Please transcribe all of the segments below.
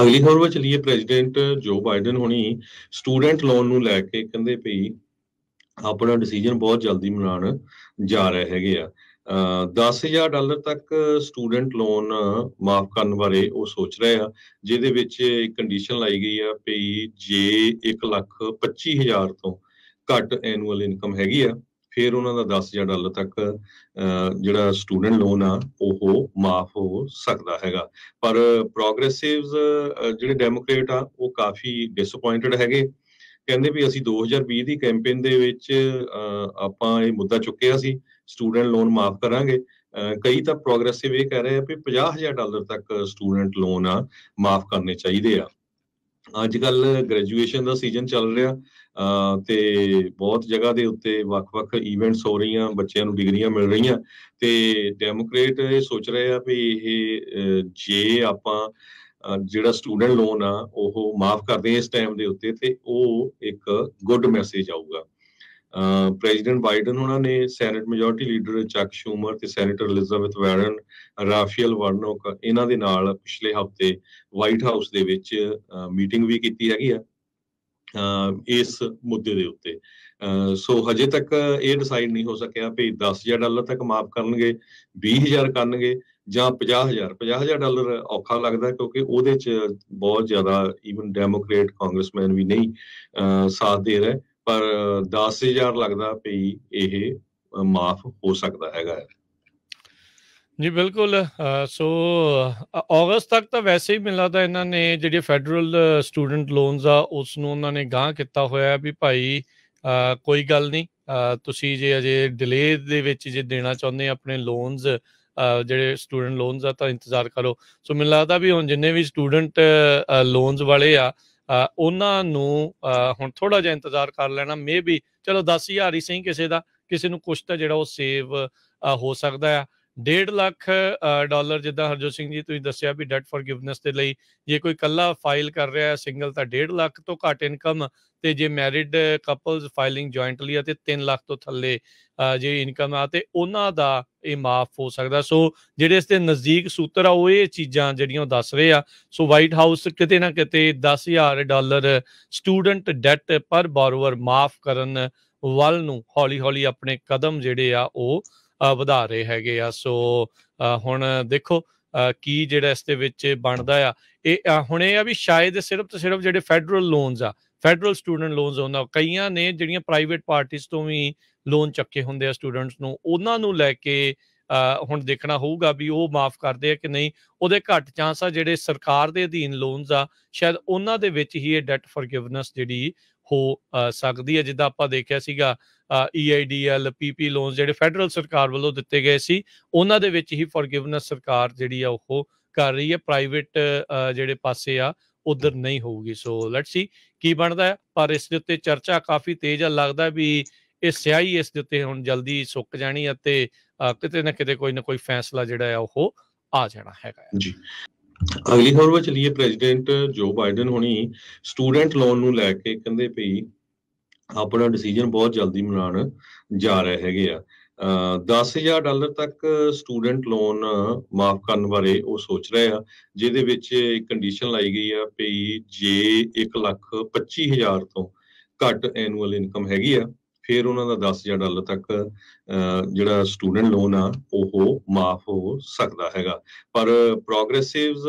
ਅਗਲੀ ਖਬਰ ਵਿੱਚ ਚੱਲੀਏ ਪ੍ਰੈਜ਼ੀਡੈਂਟ ਜੋ ਬਾਈਡਨ ਹੁਣੀ ਸਟੂਡੈਂਟ ਲੋਨ ਨੂੰ ਲੈ ਕੇ ਕਹਿੰਦੇ ਪਈ ਆਪਣਾ ਡਿਸੀਜਨ ਬਹੁਤ ਜਲਦੀ ਮਨਾਣ ਜਾ ਰਹੇ ਹੈਗੇ ਆ 10000 ਡਾਲਰ ਤੱਕ ਸਟੂਡੈਂਟ ਲੋਨ ਮਾਫ ਕਰਨ ਬਾਰੇ ਉਹ ਸੋਚ ਰਹੇ ਆ ਜਿਹਦੇ ਵਿੱਚ ਇੱਕ ਕੰਡੀਸ਼ਨ ਲਾਈ ਗਈ ਆ ਪਈ ਜੇ 1 ਲੱਖ 25000 ਤੋਂ ਘੱਟ ਐਨੂਅਲ ਇਨਕਮ ਹੈਗੀ ਆ ਫਿਰ ਉਹਨਾਂ ਦਾ 10000 ਡਾਲਰ ਤੱਕ ਜਿਹੜਾ ਸਟੂਡੈਂਟ ਲੋਨ ਆ ਉਹ ਮਾਫ ਹੋ ਸਕਦਾ ਹੈਗਾ ਪਰ ਪ੍ਰੋਗਰੈਸਿਵਸ ਜਿਹੜੇ ਡੈਮੋਕ੍ਰੇਟ ਆ ਉਹ ਕਾਫੀ ਡਿਸਪਾਇੰਟਡ ਹੈਗੇ ਕਹਿੰਦੇ ਵੀ ਅਸੀਂ 2020 ਦੀ ਕੈਂਪੇਨ ਦੇ ਵਿੱਚ ਆਪਾਂ ਇਹ ਮੁੱਦਾ ਚੁੱਕਿਆ ਸੀ ਸਟੂਡੈਂਟ ਲੋਨ ਮਾਫ ਕਰਾਂਗੇ ਕਈ ਤਾਂ ਪ੍ਰੋਗਰੈਸਿਵ ਇਹ ਕਹਿ ਰਹੇ ਆ ਵੀ 50000 ਡਾਲਰ ਤੱਕ ਸਟੂਡੈਂਟ ਲੋਨ ਆ ਮਾਫ ਕਰਨੇ ਚਾਹੀਦੇ ਆ ਅੱਜ ਕੱਲ ਗ੍ਰੈਜੂਏਸ਼ਨ ਦਾ ਸੀਜ਼ਨ ਚੱਲ ਰਿਹਾ ਤੇ ਬਹੁਤ ਜਗ੍ਹਾ ਦੇ ਉੱਤੇ ਵੱਖ-ਵੱਖ ਇਵੈਂਟਸ ਹੋ ਰਹੀਆਂ ਬੱਚਿਆਂ ਨੂੰ ਡਿਗਰੀਆਂ ਮਿਲ ਰਹੀਆਂ ਤੇ ਡੈਮੋਕ੍ਰੇਟ ਇਹ ਸੋਚ ਰਹੇ ਆ ਵੀ ਇਹ ਜੇ ਆਪਾਂ ਜਿਹੜਾ ਸਟੂਡੈਂਟ ਲੋਨ ਆ ਉਹ ਮਾਫ ਕਰਦੇ ਇਸ ਟਾਈਮ ਦੇ ਉੱਤੇ ਤੇ ਉਹ ਇੱਕ ਗੁੱਡ ਮੈਸੇਜ ਆਊਗਾ ਪ੍ਰੈਜ਼ੀਡੈਂਟ ਬਾਈਡਨ ਉਹਨਾਂ ਨੇ Senate majority leader Chuck Schumer ਤੇ ਸੈਨੇਟਰ ਐਲਿਜ਼ਾਬੈਥ ਵਾਰਨ ਰਾਫੀਅਲ ਵਰਨੋਕ ਇਹਨਾਂ ਦੇ ਨਾਲ ਪਿਛਲੇ ਹਫਤੇ ਵਾਈਟ ਹਾਊਸ ਦੇ ਵਿੱਚ ਮੀਟਿੰਗ ਵੀ ਕੀਤੀ ਹੈਗੀ ਆ ਇਸ ਮੁੱਦੇ ਦੇ ਉੱਤੇ ਸੋ ਹਜੇ ਤੱਕ ਇਹ ਡਿਸਾਈਡ ਨਹੀਂ ਹੋ ਸਕਿਆ ਵੀ 10000 ਡਾਲਰ ਤੱਕ ਮਾਫ ਕਰਨਗੇ 20000 ਕਰਨਗੇ ਜਾਂ 50000 50000 ਡਾਲਰ ਔਖਾ ਲੱਗਦਾ ਕਿਉਂਕਿ ਉਹਦੇ ਚ ਬਹੁਤ ਜ਼ਿਆਦਾ ਈਵਨ ਡੈਮੋਕ੍ਰੇਟ ਕਾਂਗਰਸਮੈਨ ਵੀ ਨਹੀਂ ਸਾਥ ਦੇ ਰਹੇ ਪਰ 10000 ਲੱਗਦਾ ਪਈ ਇਹ ਮਾਫ ਹੋ ਸਕਦਾ ਹੈਗਾ ਜੀ ਬਿਲਕੁਲ ਸੋ ਅਗਸਤ ਤੱਕ ਤਾਂ ਵੈਸੇ ਹੀ ਮਿਲਦਾ ਤਾਂ ਇਹਨਾਂ ਨੇ ਜਿਹੜੇ ਫੈਡਰਲ ਸਟੂਡੈਂਟ ਲੋਨਸ ਆ ਉਸ ਨੂੰ ਉਹਨਾਂ ਨੇ ਗਾਂ ਕੀਤਾ ਹੋਇਆ ਵੀ ਭਾਈ ਕੋਈ ਗੱਲ ਨਹੀਂ ਤੁਸੀਂ ਜੇ ਅਜੇ ਡਿਲੇ ਦੇ ਵਿੱਚ ਜੇ ਦੇਣਾ ਚਾਹੁੰਦੇ ਆਪਣੇ ਲੋਨਸ ਜਿਹੜੇ ਸਟੂਡੈਂਟ ਲੋਨਸ ਆ ਤਾਂ ਇੰਤਜ਼ਾਰ ਕਰੋ ਸੋ ਮੈਨੂੰ ਲੱਗਦਾ ਵੀ ਹੁਣ ਜਿੰਨੇ ਵੀ ਸਟੂਡੈਂਟ ਲੋਨਸ ਵਾਲੇ ਆ ਉਹਨਾਂ ਨੂੰ ਹੁਣ ਥੋੜਾ ਜਿਹਾ ਇੰਤਜ਼ਾਰ ਕਰ ਲੈਣਾ ਮੇਬੀ ਚਲੋ 10000 ਹੀ ਸਹੀ ਕਿਸੇ ਦਾ ਕਿਸੇ ਨੂੰ ਕੁਝ ਤਾਂ ਜਿਹੜਾ ਉਹ ਸੇਵ ਹੋ ਸਕਦਾ ਆ 1.5 ਲੱਖ ਡਾਲਰ ਜਿੱਦਾਂ ਹਰਜੋਤ ਸਿੰਘ ਜੀ ਤੁਸੀਂ ਦੱਸਿਆ ਵੀ ਡੈਟ ਫੋਰਗਿਵਨੈਸ ਦੇ ਲਈ ਜੇ ਕੋਈ ਕੱਲਾ ਫਾਈਲ ਕਰ ਰਿਹਾ ਹੈ ਸਿੰਗਲ ਤਾਂ 1.5 ਲੱਖ ਤੋਂ ਘੱਟ ਇਨਕਮ ਤੇ ਜੇ ਮੈਰਿਡ ਕਪਲਸ ਫਾਈਲਿੰਗ ਜੁਆਇੰਟਲੀ ਅਤੇ 3 ਲੱਖ ਤੋਂ ਥੱਲੇ ਜੇ ਇਨਕਮ ਆ ਤੇ ਉਹਨਾਂ ਦਾ ਇਹ ਮਾਫ ਹੋ ਸਕਦਾ ਸੋ ਜਿਹੜੇ ਇਸ ਦੇ ਨਜ਼ਦੀਕ ਸੂਤਰ ਆ ਉਹ ਇਹ ਚੀਜ਼ਾਂ ਜਿਹੜੀਆਂ ਦੱਸ ਰਹੇ ਆ ਸੋ ਵਾਈਟ ਹਾਊਸ ਕਿਤੇ ਨਾ ਕਿਤੇ 10000 ਡਾਲਰ ਸਟੂਡੈਂਟ ਡੈਟ ਪਰ ਬੋਰੋਅਰ ਮਾਫ ਕਰਨ ਵੱਲ ਨੂੰ ਹੌਲੀ-ਹੌਲੀ ਆਪਣੇ ਕਦਮ ਜਿਹੜੇ ਆ ਉਹ ਵਧਾ ਰਹੇ ਹੈਗੇ ਆ ਸੋ ਹੁਣ ਦੇਖੋ ਕੀ ਜਿਹੜਾ ਇਸ ਦੇ ਵਿੱਚ ਬਣਦਾ ਆ ਇਹ ਹੁਣ ਇਹ ਆ ਵੀ ਸ਼ਾਇਦ ਸਿਰਫ ਤੇ ਸਿਰਫ ਜਿਹੜੇ ਫੈਡਰਲ ਲੋਨਸ ਆ ਫੈਡਰਲ ਸਟੂਡੈਂਟ ਲੋਨਸ ਹੁੰਦਾ ਕਈਆਂ ਨੇ ਜਿਹੜੀਆਂ ਪ੍ਰਾਈਵੇਟ ਪਾਰਟੀਆਂ ਤੋਂ ਵੀ ਲੋਨ ਚੱਕੇ ਹੁੰਦੇ ਆ ਸਟੂਡੈਂਟਸ ਨੂੰ ਉਹਨਾਂ ਨੂੰ ਲੈ ਕੇ ਹੁਣ ਦੇਖਣਾ ਹੋਊਗਾ ਵੀ ਉਹ ਮਾਫ ਕਰਦੇ ਆ ਕਿ ਨਹੀਂ ਉਹਦੇ ਘੱਟ ਚਾਂਸ ਆ ਜਿਹੜੇ ਸਰਕਾਰ ਦੇ ਅਧੀਨ ਲੋਨਸ ਆ ਸ਼ਾਇਦ ਉਹਨਾਂ ਦੇ ਵਿੱਚ ਹੀ ਇਹ ਡੈਟ ਫੋਰਗਿਵਨੈਸ ਜਿਹੜੀ ਹੋ ਸਕਦੀ ਹੈ ਜਿੱਦਾਂ ਆਪਾਂ ਦੇਖਿਆ ਸੀਗਾ EIDL PP ਲੋਨਸ ਜਿਹੜੇ ਫੈਡਰਲ ਸਰਕਾਰ ਵੱਲੋਂ ਦਿੱਤੇ ਗਏ ਸੀ ਉਹਨਾਂ ਦੇ ਵਿੱਚ ਹੀ ਫੋਰਗਿਵਨੈਸ ਸਰਕਾਰ ਜਿਹੜੀ ਆ ਉਹ ਕਰ ਰਹੀ ਹੈ ਪ੍ਰਾਈਵੇਟ ਜਿਹੜੇ ਪਾਸੇ ਆ ਉਧਰ ਨਹੀਂ ਹੋਊਗੀ ਸੋ ਲੈਟਸ ਸੀ ਕੀ ਬਣਦਾ ਪਰ ਇਸ ਦੇ ਉੱਤੇ ਚਰਚਾ ਕਾਫੀ ਤੇਜ਼ ਆ ਲੱਗਦਾ ਵੀ ਇਹ ਸਿਆਹੀ ਇਸ ਦੇ ਉੱਤੇ ਹੁਣ ਜਲਦੀ ਸੁੱਕ ਜਾਣੀ ਅਤੇ ਕਿਤੇ ਨਾ ਕਿਤੇ ਕੋਈ ਨਾ ਕੋਈ ਫੈਸਲਾ ਜਿਹੜਾ ਹੈ ਉਹ ਆ ਜਾਣਾ ਹੈਗਾ ਜੀ ਅਗਲੀ ਖਬਰ ਵਿੱਚ ਲਈਏ ਪ੍ਰੈਜ਼ੀਡੈਂਟ ਜੋ ਬਾਈਡਨ ਹੁਣੀ ਸਟੂਡੈਂਟ ਲੋਨ ਨੂੰ ਲੈ ਕੇ ਕਹਿੰਦੇ ਪਈ ਆਪਣਾ ਡਿਸੀਜਨ ਬਹੁਤ ਜਲਦੀ ਮਨਾਣ ਜਾ ਰਹੇ ਹੈਗੇ ਆ 10000 ਡਾਲਰ ਤੱਕ ਸਟੂਡੈਂਟ ਲੋਨ ਮਾਫ ਕਰਨ ਬਾਰੇ ਉਹ ਸੋਚ ਰਹੇ ਆ ਜਿਹਦੇ ਵਿੱਚ ਇੱਕ ਕੰਡੀਸ਼ਨ ਲਾਈ ਗਈ ਆ ਭਈ ਜੇ 1 ਲੱਖ 25000 ਤੋਂ ਘੱਟ ਐਨੂਅਲ ਇਨਕਮ ਹੈਗੀ ਆ ਫਿਰ ਉਹਨਾਂ ਦਾ 10000 ਡਾਲਰ ਤੱਕ ਜਿਹੜਾ ਸਟੂਡੈਂਟ ਲੋਨ ਆ ਉਹ ਮਾਫ ਹੋ ਸਕਦਾ ਹੈਗਾ ਪਰ ਪ੍ਰੋਗਰੈਸਿਵਸ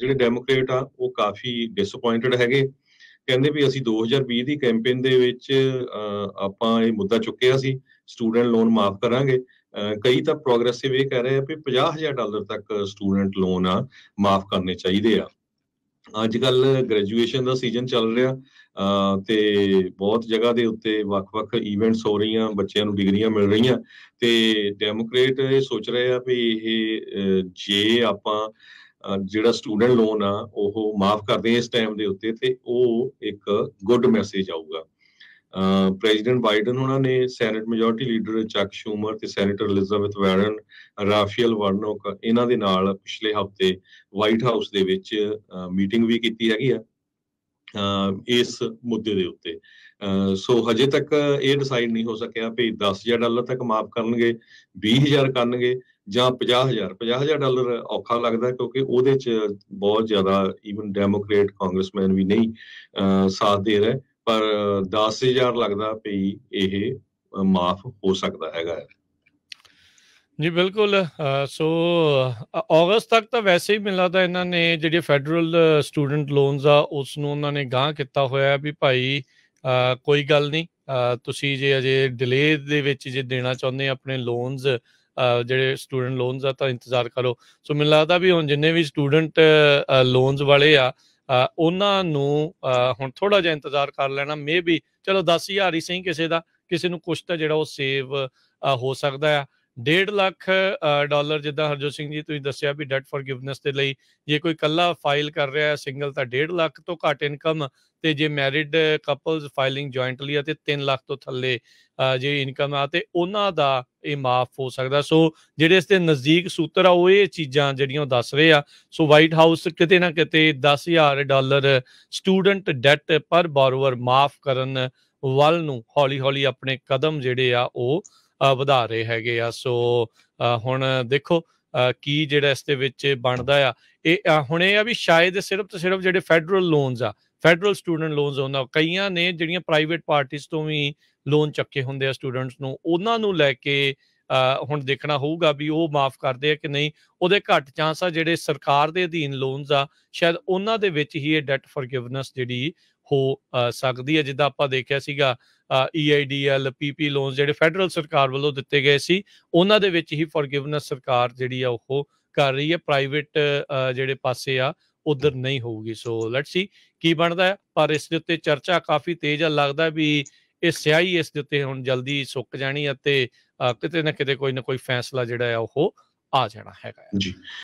ਜਿਹੜੇ ਡੈਮੋਕ੍ਰੇਟ ਆ ਉਹ ਕਾਫੀ ਡਿਸਪਾਇੰਟਡ ਹੈਗੇ ਕਹਿੰਦੇ ਵੀ ਅਸੀਂ 2020 ਦੀ ਕੈਂਪੇਨ ਦੇ ਵਿੱਚ ਆਪਾਂ ਇਹ ਮੁੱਦਾ ਚੁੱਕਿਆ ਸੀ ਸਟੂਡੈਂਟ ਲੋਨ ਮਾਫ ਕਰਾਂਗੇ ਕਈ ਤਾਂ ਪ੍ਰੋਗਰੈਸਿਵ ਇਹ ਕਹਿ ਰਹੇ ਆ ਵੀ 50000 ਡਾਲਰ ਤੱਕ ਸਟੂਡੈਂਟ ਲੋਨ ਆ ਮਾਫ ਕਰਨੇ ਚਾਹੀਦੇ ਆ ਅੱਜ ਕੱਲ ਗ੍ਰੈਜੂਏਸ਼ਨ ਦਾ ਸੀਜ਼ਨ ਚੱਲ ਰਿਹਾ ਤੇ ਬਹੁਤ ਜਗ੍ਹਾ ਦੇ ਉੱਤੇ ਵੱਖ-ਵੱਖ ਇਵੈਂਟਸ ਹੋ ਰਹੀਆਂ ਬੱਚਿਆਂ ਨੂੰ ਡਿਗਰੀਆਂ ਮਿਲ ਰਹੀਆਂ ਤੇ ਡੈਮੋਕ੍ਰੇਟ ਇਹ ਸੋਚ ਰਹੇ ਆ ਵੀ ਇਹ ਜੇ ਆਪਾਂ ਜਿਹੜਾ ਸਟੂਡੈਂਟ ਲੋਨ ਆ ਉਹ ਮਾਫ ਕਰਦੇ ਇਸ ਟਾਈਮ ਦੇ ਉੱਤੇ ਤੇ ਉਹ ਇੱਕ ਗੁੱਡ ਮੈਸੇਜ ਆਊਗਾ ਪ੍ਰੈਜ਼ੀਡੈਂਟ ਬਾਈਡਨ ਉਹਨਾਂ ਨੇ Senate majority leader Chuck Schumer ਤੇ senator Elizabeth Warren Raphael Warnock ਇਹਨਾਂ ਦੇ ਨਾਲ ਪਿਛਲੇ ਹਫਤੇ ਵਾਈਟ ਹਾਊਸ ਦੇ ਵਿੱਚ ਮੀਟਿੰਗ ਵੀ ਕੀਤੀ ਹੈਗੀ ਆ ਇਸ ਮੁੱਦੇ ਦੇ ਉੱਤੇ ਸੋ ਹਜੇ ਤੱਕ ਇਹ ਡਿਸਾਈਡ ਨਹੀਂ ਹੋ ਸਕਿਆ ਵੀ 10000 ਡਾਲਰ ਤੱਕ ਮਾਫ ਕਰਨਗੇ 20000 ਕਰਨਗੇ ਜਾਂ 50000 50000 ਡਾਲਰ ਔਖਾ ਲੱਗਦਾ ਕਿਉਂਕਿ ਉਹਦੇ ਚ ਬਹੁਤ ਜ਼ਿਆਦਾ ਈਵਨ ਡੈਮੋਕ੍ਰੇਟ ਕਾਂਗਰਸਮੈਨ ਵੀ ਨਹੀਂ ਸਾਥ ਦੇ ਰਹੇ ਪਰ 10000 ਲੱਗਦਾ ਵੀ ਇਹ ਮਾਫ ਹੋ ਸਕਦਾ ਹੈਗਾ ਜੀ ਬਿਲਕੁਲ ਸੋ ਅਗਸਤ ਤੱਕ ਤਾਂ ਵੈਸੇ ਹੀ ਮਿਲਦਾ ਤਾਂ ਇਹਨਾਂ ਨੇ ਜਿਹੜੇ ਫੈਡਰਲ ਸਟੂਡੈਂਟ ਲੋਨਸ ਆ ਉਸ ਨੂੰ ਉਹਨਾਂ ਨੇ ਗਾਂ ਕੀਤਾ ਹੋਇਆ ਵੀ ਭਾਈ ਕੋਈ ਗੱਲ ਨਹੀਂ ਤੁਸੀਂ ਜੇ ਅਜੇ ਡਿਲੇ ਦੇ ਵਿੱਚ ਜੇ ਦੇਣਾ ਚਾਹੁੰਦੇ ਆਪਣੇ ਲੋਨਸ ਜਿਹੜੇ ਸਟੂਡੈਂਟ ਲੋਨਸ ਆ ਤਾਂ ਇੰਤਜ਼ਾਰ ਕਰੋ ਸੋ ਮੈਨੂੰ ਲੱਗਦਾ ਵੀ ਹੁਣ ਜਿੰਨੇ ਵੀ ਸਟੂਡੈਂਟ ਲੋਨਸ ਵਾਲੇ ਆ ਉਹਨਾਂ ਨੂੰ ਹੁਣ ਥੋੜਾ ਜਿਹਾ ਇੰਤਜ਼ਾਰ ਕਰ ਲੈਣਾ ਮੇਬੀ ਚਲੋ 10000 ਹੀ ਸਹੀ ਕਿਸੇ ਦਾ ਕਿਸੇ ਨੂੰ ਕੁਝ ਤਾਂ ਜਿਹੜਾ ਉਹ ਸੇਵ ਹੋ ਸਕਦਾ ਆ 1.5 ਲੱਖ ਡਾਲਰ ਜਿੱਦਾਂ ਹਰਜੋਤ ਸਿੰਘ ਜੀ ਤੁਸੀਂ ਦੱਸਿਆ ਵੀ ਡੈਟ ਫੋਰਗਿਵਨੈਸ ਦੇ ਲਈ ਜੇ ਕੋਈ ਕੱਲਾ ਫਾਈਲ ਕਰ ਰਿਹਾ ਹੈ ਸਿੰਗਲ ਤਾਂ 1.5 ਲੱਖ ਤੋਂ ਘੱਟ ਇਨਕਮ ਤੇ ਜੇ ਮੈਰਿਡ ਕਪਲਸ ਫਾਈਲਿੰਗ ਜੁਆਇੰਟਲੀ ਅਤੇ 3 ਲੱਖ ਤੋਂ ਥੱਲੇ ਜੇ ਇਨਕਮ ਆ ਤੇ ਉਹਨਾਂ ਦਾ ਇਹ ਮਾਫ ਹੋ ਸਕਦਾ ਸੋ ਜਿਹੜੇ ਇਸ ਦੇ ਨਜ਼ਦੀਕ ਸੂਤਰ ਆ ਉਹ ਇਹ ਚੀਜ਼ਾਂ ਜਿਹੜੀਆਂ ਦੱਸ ਰਹੇ ਆ ਸੋ ਵਾਈਟ ਹਾਊਸ ਕਿਤੇ ਨਾ ਕਿਤੇ 10000 ਡਾਲਰ ਸਟੂਡੈਂਟ ਡੈਟ ਪਰ ਬੋਰੋਵਰ ਮਾਫ ਕਰਨ ਵੱਲ ਨੂੰ ਹੌਲੀ-ਹੌਲੀ ਆਪਣੇ ਕਦਮ ਜਿਹੜੇ ਆ ਉਹ ਵਧਾ ਰਹੇ ਹੈਗੇ ਆ ਸੋ ਹੁਣ ਦੇਖੋ ਕੀ ਜਿਹੜਾ ਇਸ ਦੇ ਵਿੱਚ ਬਣਦਾ ਆ ਇਹ ਹੁਣੇ ਆ ਵੀ ਸ਼ਾਇਦ ਸਿਰਫ ਤੇ ਸਿਰਫ ਜਿਹੜੇ ਫੈਡਰਲ ਲੋਨਸ ਆ ਫੈਡਰਲ ਸਟੂਡੈਂਟ ਲੋਨਸ ਹੁੰਦਾ ਕਈਆਂ ਨੇ ਜਿਹੜੀਆਂ ਪ੍ਰਾਈਵੇਟ ਪਾਰਟੀਆਂ ਤੋਂ ਵੀ ਲੋਨ ਚੱਕੇ ਹੁੰਦੇ ਆ ਸਟੂਡੈਂਟਸ ਨੂੰ ਉਹਨਾਂ ਨੂੰ ਲੈ ਕੇ ਹੁਣ ਦੇਖਣਾ ਹੋਊਗਾ ਵੀ ਉਹ ਮਾਫ ਕਰਦੇ ਆ ਕਿ ਨਹੀਂ ਉਹਦੇ ਘੱਟ ਚਾਂਸ ਆ ਜਿਹੜੇ ਸਰਕਾਰ ਦੇ ਅਧੀਨ ਲੋਨਸ ਆ ਸ਼ਾਇਦ ਉਹਨਾਂ ਦੇ ਵਿੱਚ ਹੀ ਇਹ ਡੈਟ ਫੋਰਗਿਵਨੈਸ ਜਿਹੜੀ ਹੋ ਸਕਦੀ ਹੈ ਜਿੱਦਾਂ ਆਪਾਂ ਦੇਖਿਆ ਸੀਗਾ EIDL PP ਲੋਨਸ ਜਿਹੜੇ ਫੈਡਰਲ ਸਰਕਾਰ ਵੱਲੋਂ ਦਿੱਤੇ ਗਏ ਸੀ ਉਹਨਾਂ ਦੇ ਵਿੱਚ ਹੀ ਫੋਰਗਿਵਨੈਸ ਸਰਕਾਰ ਜਿਹੜੀ ਆ ਉਹ ਕਰ ਰਹੀ ਹੈ ਪ੍ਰਾਈਵੇਟ ਜਿਹੜੇ ਪਾਸੇ ਆ ਉਧਰ ਨਹੀਂ ਹੋਊਗੀ ਸੋ ਲੈਟਸ ਸੀ ਕੀ ਬਣਦਾ ਪਰ ਇਸ ਦੇ ਉੱਤੇ ਚਰਚਾ ਕਾਫੀ ਤੇਜ਼ ਆ ਲੱਗਦਾ ਵੀ ਇਹ ਸਿਆਹੀ ਇਸ ਦੇ ਉੱਤੇ ਹੁਣ ਜਲਦੀ ਸੁੱਕ ਜਾਣੀ ਅਤੇ ਕਿਤੇ ਨਾ ਕਿਤੇ ਕੋਈ ਨਾ ਕੋਈ ਫੈਸਲਾ ਜਿਹੜਾ ਆ ਉਹ ਆ ਜਾਣਾ ਹੈਗਾ ਜੀ